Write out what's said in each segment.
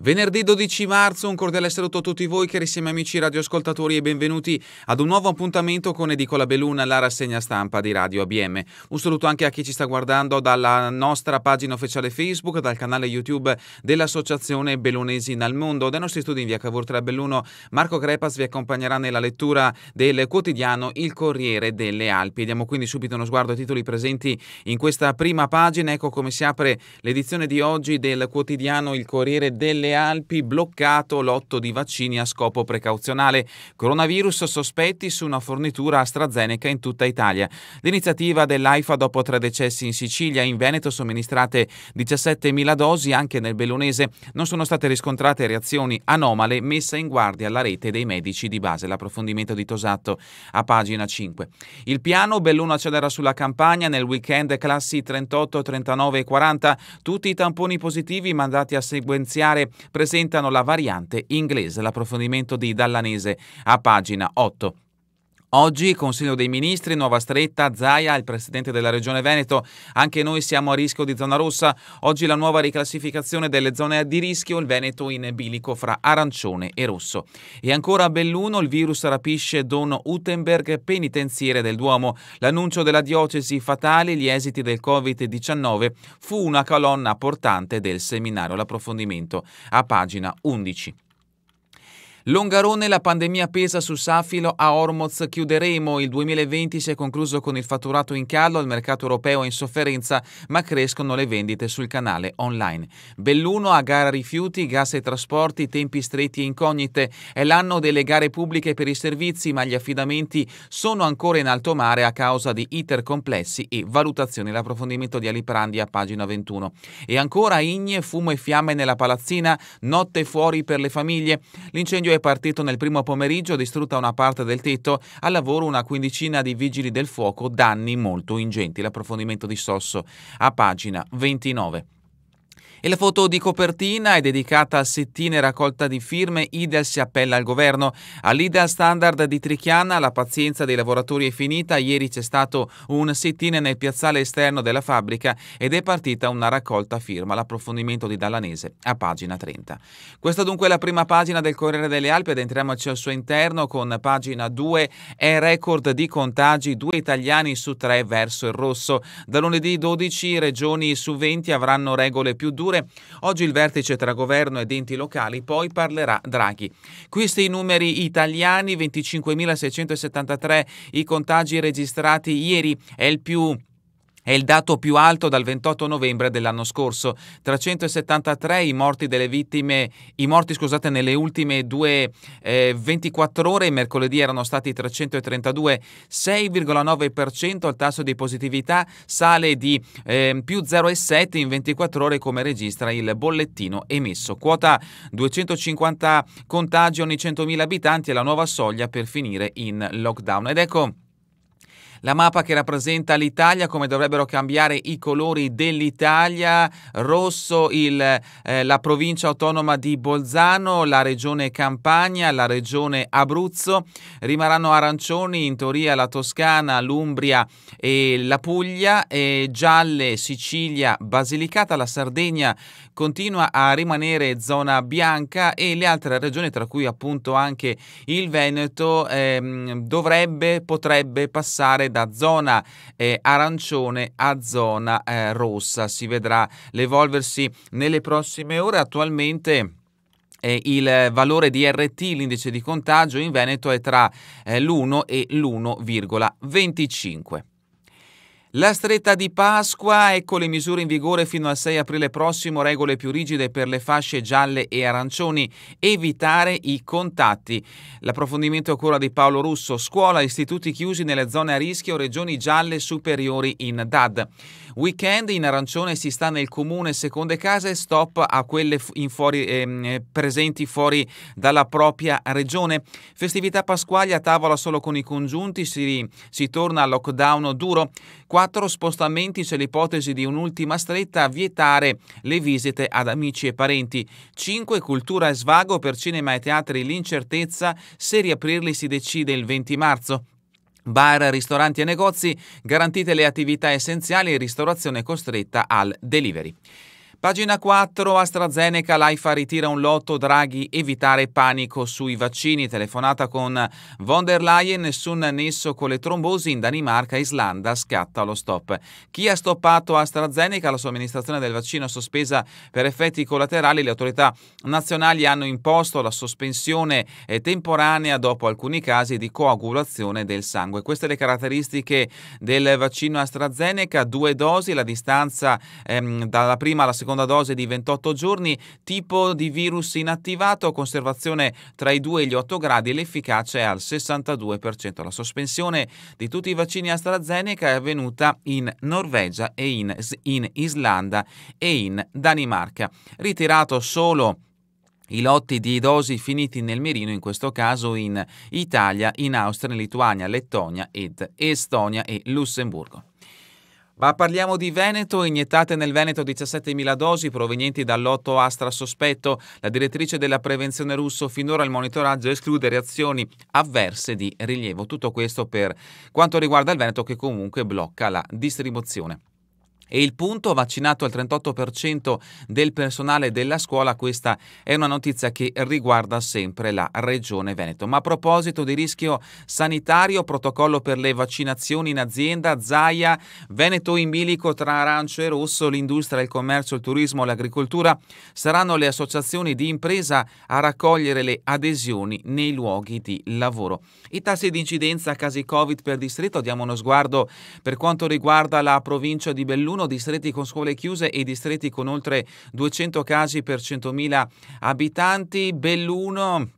Venerdì 12 marzo, un cordiale saluto a tutti voi carissimi amici radioascoltatori e benvenuti ad un nuovo appuntamento con Edicola Beluna, la rassegna stampa di Radio ABM. Un saluto anche a chi ci sta guardando dalla nostra pagina ufficiale Facebook, dal canale YouTube dell'Associazione Belunesi nel Mondo. Dai nostri studi in via Cavour Cavortra Belluno, Marco Crepas vi accompagnerà nella lettura del quotidiano Il Corriere delle Alpi. Diamo quindi subito uno sguardo ai titoli presenti in questa prima pagina. Ecco come si apre l'edizione di oggi del quotidiano Il Corriere delle Alpi delle Alpi bloccato l'otto di vaccini a scopo precauzionale. Coronavirus sospetti su una fornitura AstraZeneca in tutta Italia. L'iniziativa dell'AIFA dopo tre decessi in Sicilia in Veneto somministrate 17.000 dosi anche nel Bellunese. Non sono state riscontrate reazioni anomale messa in guardia la rete dei medici di base. L'approfondimento di Tosatto a pagina 5. Il piano Belluno accelera sulla campagna nel weekend classi 38, 39 e 40. Tutti i tamponi positivi mandati a sequenziare presentano la variante inglese, l'approfondimento di Dallanese a pagina 8. Oggi Consiglio dei Ministri, Nuova Stretta, Zaia, il Presidente della Regione Veneto, anche noi siamo a rischio di zona rossa, oggi la nuova riclassificazione delle zone di rischio, il Veneto in bilico fra arancione e rosso. E ancora a Belluno il virus rapisce Don Utenberg, penitenziere del Duomo. L'annuncio della diocesi fatale, gli esiti del Covid-19, fu una colonna portante del seminario, l'approfondimento a pagina 11. Longarone, la pandemia pesa su Safilo, a Ormoz chiuderemo, il 2020 si è concluso con il fatturato in calo, il mercato europeo è in sofferenza, ma crescono le vendite sul canale online. Belluno a gara rifiuti, gas e trasporti, tempi stretti e incognite, è l'anno delle gare pubbliche per i servizi, ma gli affidamenti sono ancora in alto mare a causa di iter complessi e valutazioni. L'approfondimento di Aliprandi a pagina 21. E ancora igne, fumo e fiamme nella palazzina, notte fuori per le famiglie. L'incendio è è partito nel primo pomeriggio, distrutta una parte del tetto, al lavoro una quindicina di vigili del fuoco, danni molto ingenti. L'approfondimento di Sosso a pagina 29. E la foto di copertina è dedicata a settine raccolta di firme. Idel si appella al governo. All'Idel standard di Trichiana la pazienza dei lavoratori è finita. Ieri c'è stato un sit nel piazzale esterno della fabbrica ed è partita una raccolta firma. L'approfondimento di Dallanese a pagina 30. Questa dunque è la prima pagina del Corriere delle Alpi ed entriamoci al suo interno con pagina 2. È record di contagi, due italiani su tre verso il rosso. Da lunedì 12 regioni su 20 avranno regole più dure misure, oggi il vertice tra governo ed enti locali poi parlerà Draghi. Questi i numeri italiani, 25.673 i contagi registrati ieri, è il più è il dato più alto dal 28 novembre dell'anno scorso. 373 i morti delle vittime, i morti scusate nelle ultime due eh, 24 ore, mercoledì erano stati 332, 6,9% il tasso di positività sale di eh, più 0,7 in 24 ore come registra il bollettino emesso. Quota 250 contagi ogni 100.000 abitanti è la nuova soglia per finire in lockdown. Ed ecco la mappa che rappresenta l'Italia, come dovrebbero cambiare i colori dell'Italia, rosso il, eh, la provincia autonoma di Bolzano, la regione Campania, la regione Abruzzo, rimarranno arancioni in teoria la Toscana, l'Umbria e la Puglia, e gialle Sicilia, Basilicata, la Sardegna continua a rimanere zona bianca e le altre regioni, tra cui appunto anche il Veneto, ehm, dovrebbe, potrebbe passare da da zona eh, arancione a zona eh, rossa. Si vedrà l'evolversi nelle prossime ore. Attualmente eh, il valore di RT, l'indice di contagio in Veneto, è tra eh, l'1 e l'1,25. La stretta di Pasqua, ecco le misure in vigore fino al 6 aprile prossimo, regole più rigide per le fasce gialle e arancioni, evitare i contatti. L'approfondimento a cura di Paolo Russo, scuola, istituti chiusi nelle zone a rischio, regioni gialle superiori in DAD. Weekend in arancione si sta nel comune seconde case, stop a quelle in fuori, ehm, eh, presenti fuori dalla propria regione. Festività pasquali a tavola solo con i congiunti, si, si torna al lockdown duro. Quattro spostamenti c'è l'ipotesi di un'ultima stretta a vietare le visite ad amici e parenti. 5. Cultura e svago per cinema e teatri l'incertezza se riaprirli si decide il 20 marzo. Bar, ristoranti e negozi garantite le attività essenziali e ristorazione costretta al delivery. Pagina 4, AstraZeneca, l'AIFA ritira un lotto, Draghi evitare panico sui vaccini, telefonata con von der Leyen, nessun nesso con le trombosi in Danimarca, Islanda, scatta lo stop. Chi ha stoppato AstraZeneca, la somministrazione del vaccino sospesa per effetti collaterali, le autorità nazionali hanno imposto la sospensione eh, temporanea dopo alcuni casi di coagulazione del sangue. Queste le caratteristiche del vaccino AstraZeneca, due dosi, la distanza ehm, dalla prima alla seconda seconda dose di 28 giorni, tipo di virus inattivato, conservazione tra i 2 e gli 8 gradi, l'efficacia è al 62%. La sospensione di tutti i vaccini AstraZeneca è avvenuta in Norvegia e in, in Islanda e in Danimarca. Ritirato solo i lotti di dosi finiti nel mirino, in questo caso in Italia, in Austria, in Lituania, Lettonia ed Estonia e Lussemburgo. Ma parliamo di Veneto, iniettate nel Veneto 17.000 dosi provenienti dal lotto Astra Sospetto. La direttrice della prevenzione russo finora il monitoraggio esclude reazioni avverse di rilievo. Tutto questo per quanto riguarda il Veneto che comunque blocca la distribuzione. E il punto vaccinato al 38% del personale della scuola, questa è una notizia che riguarda sempre la Regione Veneto. Ma a proposito di rischio sanitario, protocollo per le vaccinazioni in azienda, Zaia, Veneto in bilico tra arancio e rosso, l'industria, il commercio, il turismo, l'agricoltura, saranno le associazioni di impresa a raccogliere le adesioni nei luoghi di lavoro. I tassi di incidenza casi Covid per distretto, diamo uno sguardo per quanto riguarda la provincia di Belluno 41 distretti con scuole chiuse e distretti con oltre 200 casi per 100.000 abitanti. Belluno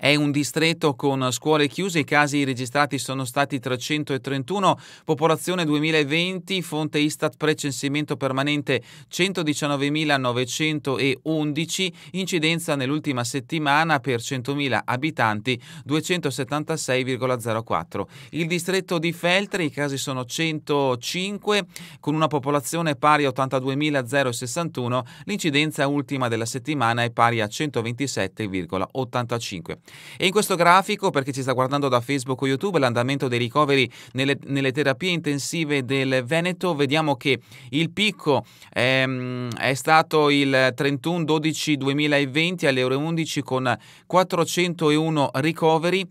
è un distretto con scuole chiuse, i casi registrati sono stati 331, popolazione 2020, fonte Istat precensimento permanente 119.911, incidenza nell'ultima settimana per 100.000 abitanti 276,04. Il distretto di Feltre, i casi sono 105 con una popolazione pari a 82.061, l'incidenza ultima della settimana è pari a 127,85. E in questo grafico, per chi ci sta guardando da Facebook o YouTube, l'andamento dei ricoveri nelle, nelle terapie intensive del Veneto, vediamo che il picco ehm, è stato il 31-12-2020 alle ore 11 con 401 ricoveri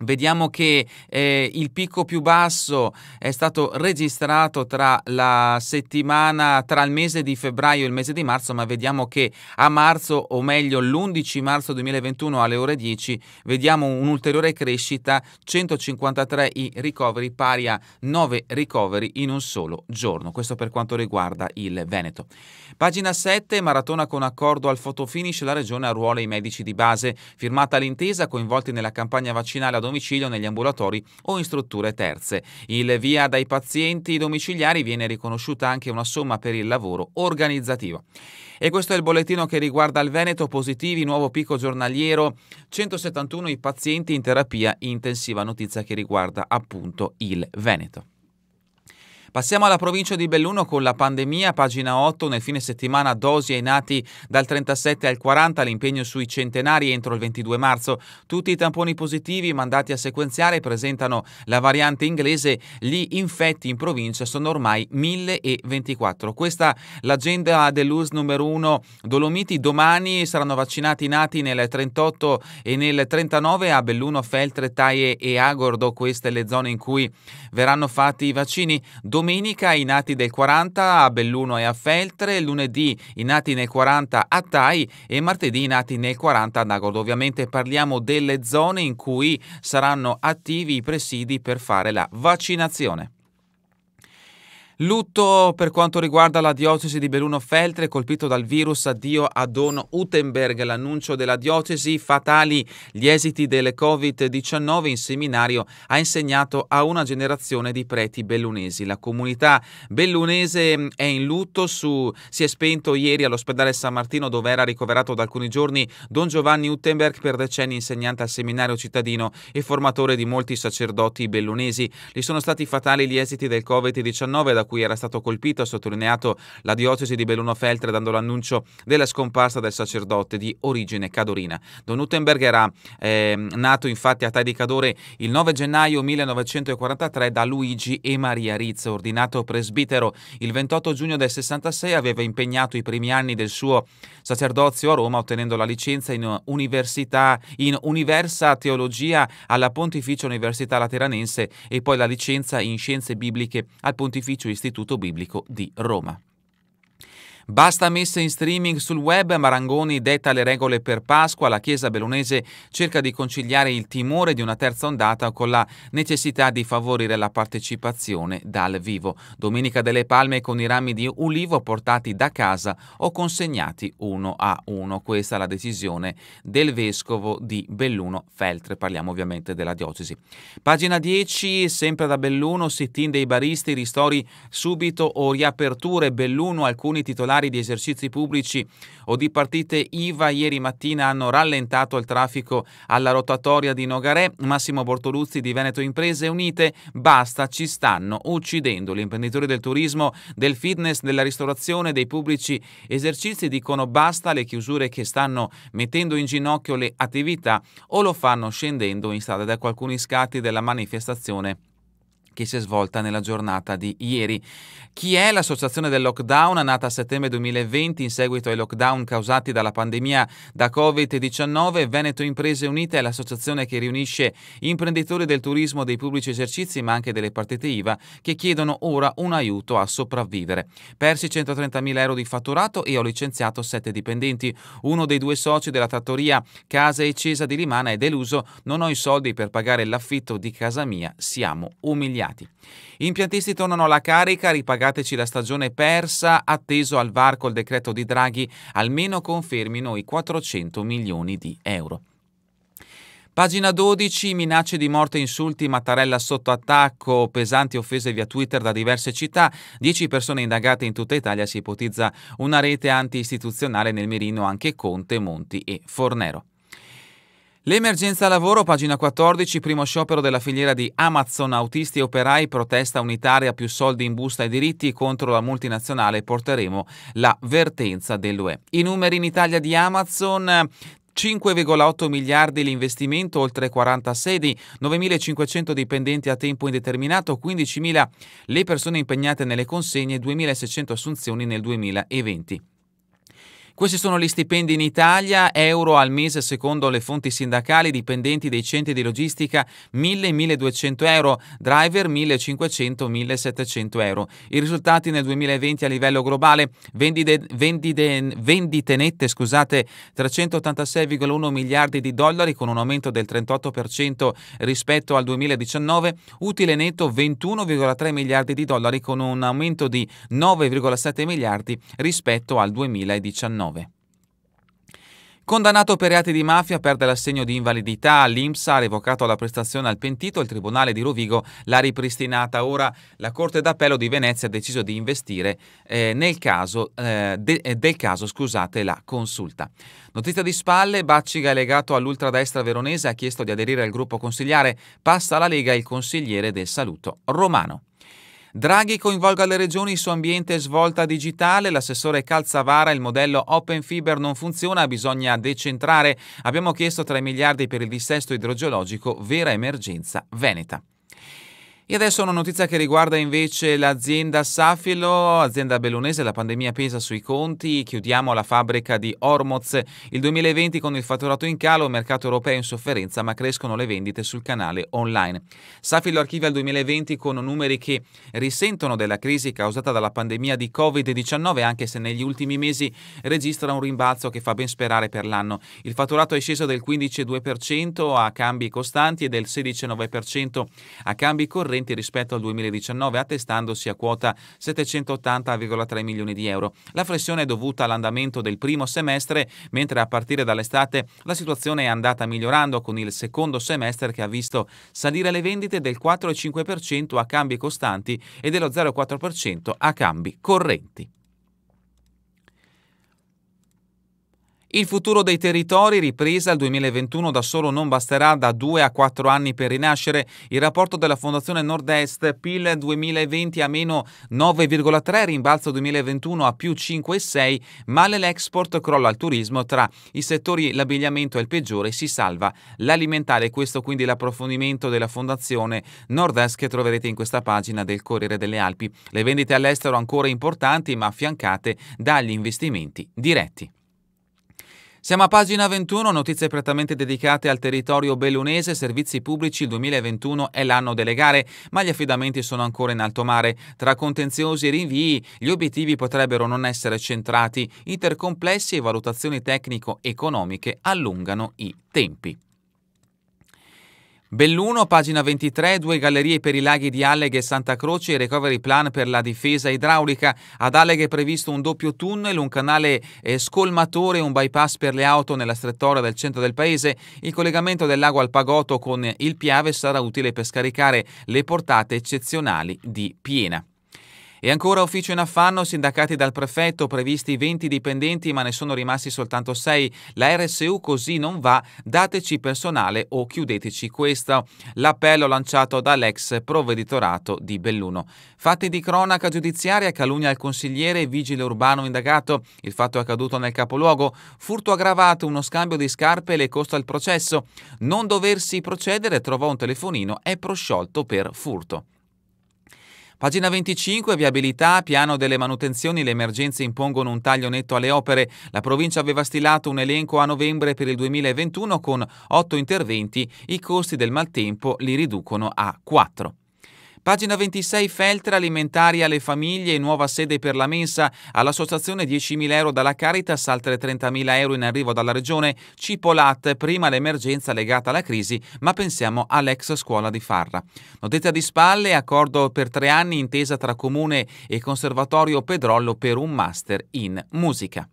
Vediamo che eh, il picco più basso è stato registrato tra la settimana, tra il mese di febbraio e il mese di marzo, ma vediamo che a marzo, o meglio l'11 marzo 2021 alle ore 10, vediamo un'ulteriore crescita, 153 i ricoveri pari a 9 ricoveri in un solo giorno. Questo per quanto riguarda il Veneto. Pagina 7, maratona con accordo al fotofinish, la regione ha ruolo i medici di base. Firmata l'intesa, coinvolti nella campagna vaccinale ad domicilio negli ambulatori o in strutture terze. Il via dai pazienti domiciliari viene riconosciuta anche una somma per il lavoro organizzativo. E questo è il bollettino che riguarda il Veneto, positivi, nuovo picco giornaliero, 171 i pazienti in terapia intensiva, notizia che riguarda appunto il Veneto. Passiamo alla provincia di Belluno con la pandemia, pagina 8, nel fine settimana dosi ai nati dal 37 al 40, l'impegno sui centenari entro il 22 marzo. Tutti i tamponi positivi mandati a sequenziare presentano la variante inglese, gli infetti in provincia sono ormai 1024. Questa è l'agenda dell'US numero 1 Dolomiti, domani saranno vaccinati i nati nel 38 e nel 39 a Belluno, Feltre, Taie e Agordo, queste le zone in cui verranno fatti i vaccini. Domani domenica i nati del 40 a Belluno e a Feltre, lunedì i nati nel 40 a Tai e martedì i nati nel 40 a Agodo. Ovviamente parliamo delle zone in cui saranno attivi i presidi per fare la vaccinazione. Lutto per quanto riguarda la diocesi di Belluno Feltre, colpito dal virus, addio a Don Utenberg, l'annuncio della diocesi, fatali gli esiti del Covid-19 in seminario ha insegnato a una generazione di preti bellunesi. La comunità bellunese mm, è in lutto, su, si è spento ieri all'ospedale San Martino dove era ricoverato da alcuni giorni Don Giovanni Utenberg, per decenni insegnante al seminario cittadino e formatore di molti sacerdoti bellunesi. Gli sono stati fatali gli esiti del Covid-19 da cui era stato colpito, ha sottolineato la diocesi di Belluno Feltre dando l'annuncio della scomparsa del sacerdote di origine cadorina. Don Utenberg era eh, nato infatti a Tai di Cadore il 9 gennaio 1943 da Luigi e Maria Rizzo, ordinato presbitero il 28 giugno del 66, aveva impegnato i primi anni del suo sacerdozio a Roma ottenendo la licenza in università in Universa Teologia alla Pontificia Università Lateranense e poi la licenza in Scienze Bibliche al Pontificio dell'Istituto Biblico di Roma. Basta messa in streaming sul web, Marangoni detta le regole per Pasqua, la Chiesa bellunese cerca di conciliare il timore di una terza ondata con la necessità di favorire la partecipazione dal vivo. Domenica delle Palme con i rami di ulivo portati da casa o consegnati uno a uno. Questa è la decisione del vescovo di Belluno Feltre, parliamo ovviamente della diocesi. Pagina 10, sempre da Belluno, sit-in dei baristi, ristori subito o riaperture Belluno, alcuni titolari titolari di esercizi pubblici o di partite IVA ieri mattina hanno rallentato il traffico alla rotatoria di Nogaré. Massimo Bortoluzzi di Veneto Imprese Unite, basta, ci stanno uccidendo. Gli imprenditori del turismo, del fitness, della ristorazione, dei pubblici esercizi dicono basta alle chiusure che stanno mettendo in ginocchio le attività o lo fanno scendendo in strada. Ecco alcuni scatti della manifestazione che si è svolta nella giornata di ieri. Chi è l'associazione del lockdown nata a settembre 2020 in seguito ai lockdown causati dalla pandemia da Covid-19? Veneto Imprese Unite è l'associazione che riunisce imprenditori del turismo, dei pubblici esercizi ma anche delle partite IVA che chiedono ora un aiuto a sopravvivere. Persi 130.000 euro di fatturato e ho licenziato 7 dipendenti. Uno dei due soci della trattoria Casa e Cesa di Rimana è deluso, non ho i soldi per pagare l'affitto di casa mia, siamo umiliati sbagliati. Gli impiantisti tornano alla carica, ripagateci la stagione persa, atteso al VAR col decreto di Draghi, almeno confermino i 400 milioni di euro. Pagina 12, minacce di morte, insulti, Mattarella sotto attacco, pesanti offese via Twitter da diverse città, 10 persone indagate in tutta Italia, si ipotizza una rete anti-istituzionale nel mirino anche Conte, Monti e Fornero. L'emergenza lavoro, pagina 14, primo sciopero della filiera di Amazon, autisti e operai, protesta unitaria, più soldi in busta e diritti contro la multinazionale, porteremo la vertenza dell'UE. I numeri in Italia di Amazon, 5,8 miliardi l'investimento, oltre 40 sedi, 9.500 dipendenti a tempo indeterminato, 15.000 le persone impegnate nelle consegne, e 2.600 assunzioni nel 2020. Questi sono gli stipendi in Italia, euro al mese secondo le fonti sindacali, dipendenti dei centri di logistica 1000-1200 euro, driver 1500-1700 euro. I risultati nel 2020 a livello globale, vendite, vendite, vendite nette scusate, 386,1 miliardi di dollari con un aumento del 38% rispetto al 2019, utile netto 21,3 miliardi di dollari con un aumento di 9,7 miliardi rispetto al 2019. 2009. Condannato per reati di mafia, perde l'assegno di invalidità. L'IMSA ha revocato la prestazione al pentito. Il Tribunale di Rovigo l'ha ripristinata. Ora la Corte d'Appello di Venezia ha deciso di investire eh, nel caso, eh, de eh, del caso scusate, la consulta. Notizia di spalle: Bacciga è legato all'ultradestra veronese. Ha chiesto di aderire al gruppo consigliare. Passa alla Lega il consigliere del Saluto Romano. Draghi coinvolga le regioni su ambiente e svolta digitale. L'assessore Calzavara, il modello Open Fiber non funziona, bisogna decentrare. Abbiamo chiesto 3 miliardi per il dissesto idrogeologico, vera emergenza veneta. E adesso una notizia che riguarda invece l'azienda Safilo, azienda bellunese, la pandemia pesa sui conti, chiudiamo la fabbrica di Ormoz. Il 2020 con il fatturato in calo, il mercato europeo in sofferenza, ma crescono le vendite sul canale online. Safilo archivia il 2020 con numeri che risentono della crisi causata dalla pandemia di Covid-19, anche se negli ultimi mesi registra un rimbalzo che fa ben sperare per l'anno. Il fatturato è sceso del 15,2% a cambi costanti e del 16,9% a cambi corretti correnti rispetto al 2019, attestandosi a quota 780,3 milioni di euro. La flessione è dovuta all'andamento del primo semestre, mentre a partire dall'estate la situazione è andata migliorando con il secondo semestre che ha visto salire le vendite del 4,5% a cambi costanti e dello 0,4% a cambi correnti. Il futuro dei territori, ripresa al 2021 da solo non basterà da 2 a 4 anni per rinascere. Il rapporto della Fondazione Nord-Est, PIL 2020 a meno 9,3, rimbalzo 2021 a più 5,6, male l'export, crolla il turismo, tra i settori l'abbigliamento è il peggiore, si salva l'alimentare. Questo quindi l'approfondimento della Fondazione Nord-Est che troverete in questa pagina del Corriere delle Alpi. Le vendite all'estero ancora importanti ma affiancate dagli investimenti diretti. Siamo a pagina 21, notizie prettamente dedicate al territorio bellunese, servizi pubblici, il 2021 è l'anno delle gare, ma gli affidamenti sono ancora in alto mare. Tra contenziosi e rinvii, gli obiettivi potrebbero non essere centrati, intercomplessi e valutazioni tecnico-economiche allungano i tempi. Belluno, pagina 23, due gallerie per i laghi di Alleghe e Santa Croce, e recovery plan per la difesa idraulica. Ad Alleghe è previsto un doppio tunnel, un canale eh, scolmatore e un bypass per le auto nella strettoria del centro del paese. Il collegamento del lago al Alpagoto con il Piave sarà utile per scaricare le portate eccezionali di Piena. E ancora ufficio in affanno, sindacati dal prefetto, previsti 20 dipendenti ma ne sono rimasti soltanto 6. La RSU così non va, dateci personale o chiudeteci questo. L'appello lanciato dall'ex provveditorato di Belluno. Fatti di cronaca giudiziaria, calunnia al consigliere, vigile urbano indagato. Il fatto è accaduto nel capoluogo. Furto aggravato, uno scambio di scarpe le costa il processo. Non doversi procedere, trovò un telefonino e prosciolto per furto. Pagina 25, viabilità, piano delle manutenzioni, le emergenze impongono un taglio netto alle opere. La provincia aveva stilato un elenco a novembre per il 2021 con otto interventi, i costi del maltempo li riducono a quattro. Pagina 26 Feltre alimentari alle famiglie, nuova sede per la mensa, all'associazione 10.000 euro dalla Caritas, altre 30.000 euro in arrivo dalla regione, Cipolat, prima l'emergenza legata alla crisi, ma pensiamo all'ex scuola di Farra. Notizia di spalle, accordo per tre anni intesa tra comune e conservatorio Pedrollo per un master in musica.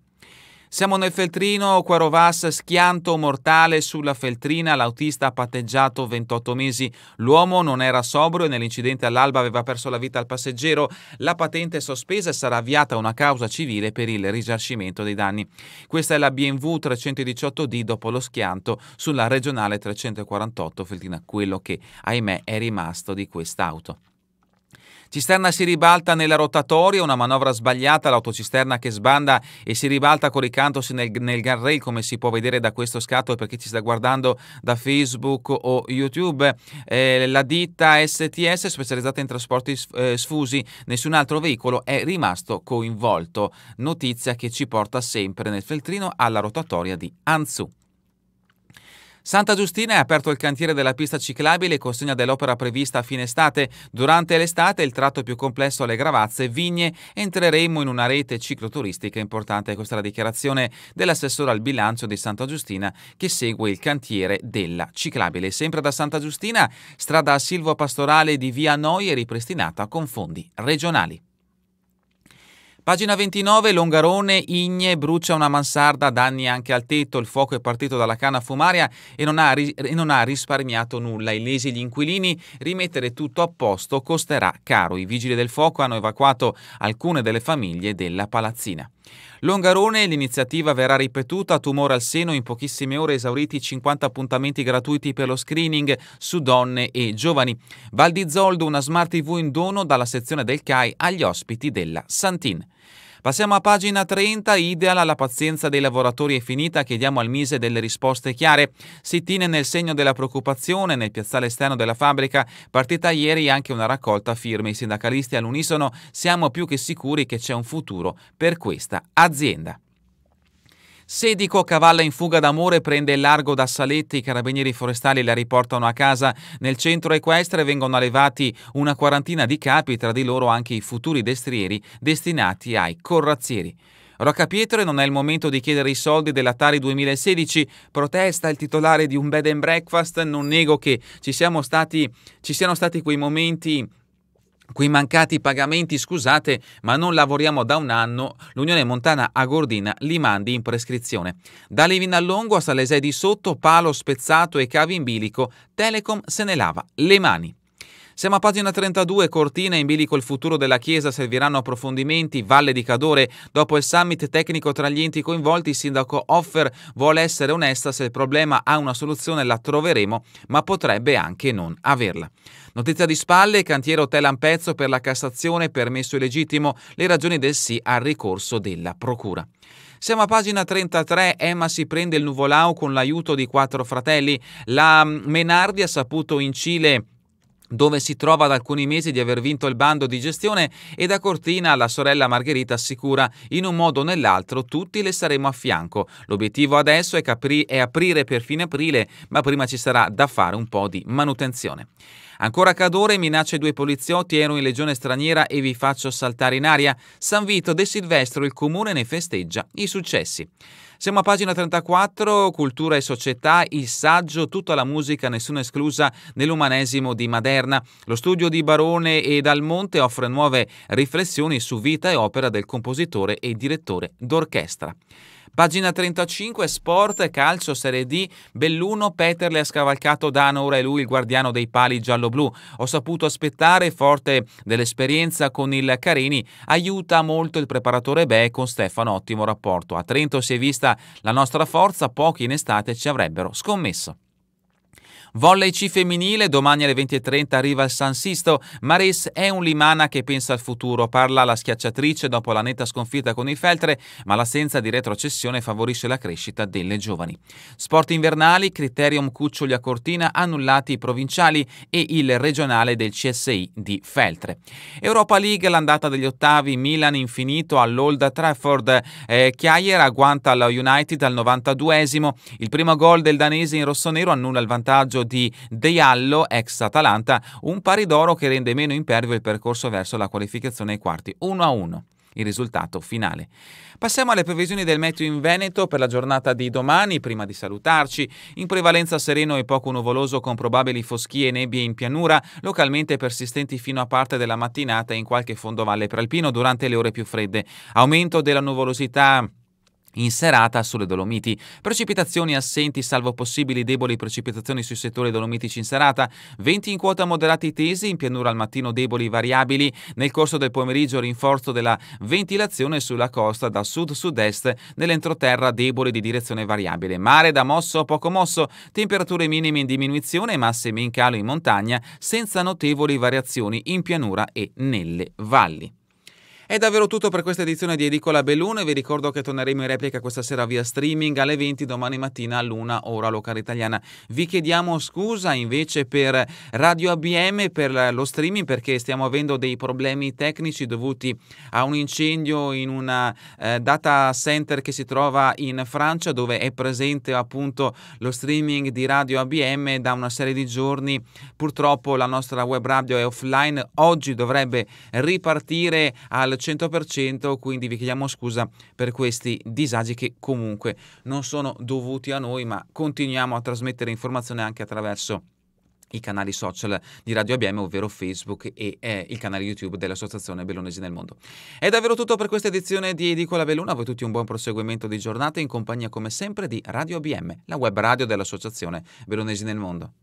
Siamo nel Feltrino, Quarovas, schianto mortale sulla Feltrina, l'autista ha patteggiato 28 mesi, l'uomo non era sobrio e nell'incidente all'alba aveva perso la vita al passeggero, la patente è sospesa e sarà avviata una causa civile per il risarcimento dei danni. Questa è la BMW 318D dopo lo schianto sulla regionale 348 Feltrina, quello che ahimè è rimasto di quest'auto. Cisterna si ribalta nella rotatoria, una manovra sbagliata, l'autocisterna che sbanda e si ribalta coricandosi nel, nel guardrail come si può vedere da questo scatto per chi ci sta guardando da Facebook o YouTube. Eh, la ditta STS specializzata in trasporti eh, sfusi, nessun altro veicolo è rimasto coinvolto. Notizia che ci porta sempre nel feltrino alla rotatoria di Anzu. Santa Giustina è aperto il cantiere della pista ciclabile e consegna dell'opera prevista a fine estate. Durante l'estate il tratto più complesso alle Gravazze, Vigne, entreremo in una rete cicloturistica importante. Questa è la dichiarazione dell'assessore al bilancio di Santa Giustina che segue il cantiere della ciclabile. Sempre da Santa Giustina, strada Silvo Pastorale di Via Noi è ripristinata con fondi regionali. Pagina 29, Longarone, Igne, brucia una mansarda, danni anche al tetto, il fuoco è partito dalla canna fumaria e non ha, e non ha risparmiato nulla. Illesi gli inquilini, rimettere tutto a posto costerà caro. I vigili del fuoco hanno evacuato alcune delle famiglie della palazzina. Longarone l'iniziativa verrà ripetuta tumore al seno in pochissime ore esauriti 50 appuntamenti gratuiti per lo screening su donne e giovani. Val di Zoldo una smart TV in dono dalla sezione del CAI agli ospiti della Santin. Passiamo a pagina 30, ideal la pazienza dei lavoratori è finita, chiediamo al Mise delle risposte chiare. Sittine nel segno della preoccupazione, nel piazzale esterno della fabbrica, partita ieri anche una raccolta firme. I sindacalisti all'unisono siamo più che sicuri che c'è un futuro per questa azienda. Sedico cavalla in fuga d'amore prende il largo da Saletti, i carabinieri forestali la riportano a casa. Nel centro equestre vengono allevati una quarantina di capi, tra di loro anche i futuri destrieri destinati ai corrazzieri. Rocca Pietro non è il momento di chiedere i soldi dell'Atari 2016, protesta il titolare di un bed and breakfast, non nego che ci, stati, ci siano stati quei momenti Quei mancati pagamenti, scusate, ma non lavoriamo da un anno, l'Unione Montana a Gordina li mandi in prescrizione. Da Allongo a Salesè di Sotto, palo spezzato e cavi in bilico, Telecom se ne lava le mani. Siamo a pagina 32, Cortina in bilico il futuro della Chiesa, serviranno approfondimenti, Valle di Cadore, dopo il summit tecnico tra gli enti coinvolti, il sindaco Offer vuole essere onesta, se il problema ha una soluzione la troveremo, ma potrebbe anche non averla. Notizia di spalle, cantiere hotel Ampezzo per la Cassazione, permesso illegittimo, le ragioni del sì al ricorso della Procura. Siamo a pagina 33, Emma si prende il nuvolau con l'aiuto di quattro fratelli, la mm, Menardi ha saputo in Cile dove si trova da alcuni mesi di aver vinto il bando di gestione e da Cortina la sorella Margherita assicura in un modo o nell'altro tutti le saremo a fianco. L'obiettivo adesso è, capri- è aprire per fine aprile, ma prima ci sarà da fare un po' di manutenzione. Ancora Cadore minaccia i due poliziotti, ero in legione straniera e vi faccio saltare in aria. San Vito De Silvestro, il comune ne festeggia i successi. Siamo a pagina 34, Cultura e Società, il saggio, tutta la musica, nessuna esclusa, nell'umanesimo di Maderna. Lo studio di Barone e Dalmonte offre nuove riflessioni su vita e opera del compositore e direttore d'orchestra. Pagina 35, Sport, Calcio, Serie D, Belluno, Peterle ha scavalcato Dano, ora è lui il guardiano dei pali giallo-blu. Ho saputo aspettare, forte dell'esperienza con il Carini, aiuta molto il preparatore Beh con Stefano, ottimo rapporto. A Trento si è vista la nostra forza, pochi in estate ci avrebbero scommesso. Volley C femminile, domani alle 20.30 arriva il San Sisto. Maris è un limana che pensa al futuro, parla la schiacciatrice dopo la netta sconfitta con il Feltre, ma l'assenza di retrocessione favorisce la crescita delle giovani. Sport invernali, Criterium Cuccioli a Cortina, annullati i provinciali e il regionale del CSI di Feltre. Europa League, l'andata degli ottavi, Milan infinito all'Old Trafford, eh, Chiaier agguanta alla United al 92esimo, il primo gol del danese in rossonero annulla il vantaggio di De Allo, ex Atalanta, un pari d'oro che rende meno impervio il percorso verso la qualificazione ai quarti, 1-1 il risultato finale. Passiamo alle previsioni del meteo in Veneto per la giornata di domani, prima di salutarci. In prevalenza sereno e poco nuvoloso con probabili foschie e nebbie in pianura, localmente persistenti fino a parte della mattinata in qualche fondovalle prealpino durante le ore più fredde. Aumento della nuvolosità in serata sulle Dolomiti. Precipitazioni assenti, salvo possibili deboli precipitazioni sui settori dolomitici in serata. Venti in quota moderati tesi, in pianura al mattino deboli variabili. Nel corso del pomeriggio rinforzo della ventilazione sulla costa da sud-sud-est, nell'entroterra deboli di direzione variabile. Mare da mosso o poco mosso, temperature minime in diminuzione, massime in calo in montagna, senza notevoli variazioni in pianura e nelle valli. È davvero tutto per questa edizione di Edicola Belluno e vi ricordo che torneremo in replica questa sera via streaming alle 20 domani mattina a luna ora locale italiana. Vi chiediamo scusa invece per Radio ABM per lo streaming perché stiamo avendo dei problemi tecnici dovuti a un incendio in un eh, data center che si trova in Francia dove è presente appunto lo streaming di Radio ABM da una serie di giorni. Purtroppo la nostra web radio è offline, oggi dovrebbe ripartire al al 100%, quindi vi chiediamo scusa per questi disagi che comunque non sono dovuti a noi, ma continuiamo a trasmettere informazioni anche attraverso i canali social di Radio ABM, ovvero Facebook e eh, il canale YouTube dell'Associazione Bellonesi nel Mondo. È davvero tutto per questa edizione di Edicola Belluna. A voi tutti un buon proseguimento di giornata in compagnia, come sempre, di Radio ABM, la web radio dell'Associazione Bellonesi nel Mondo.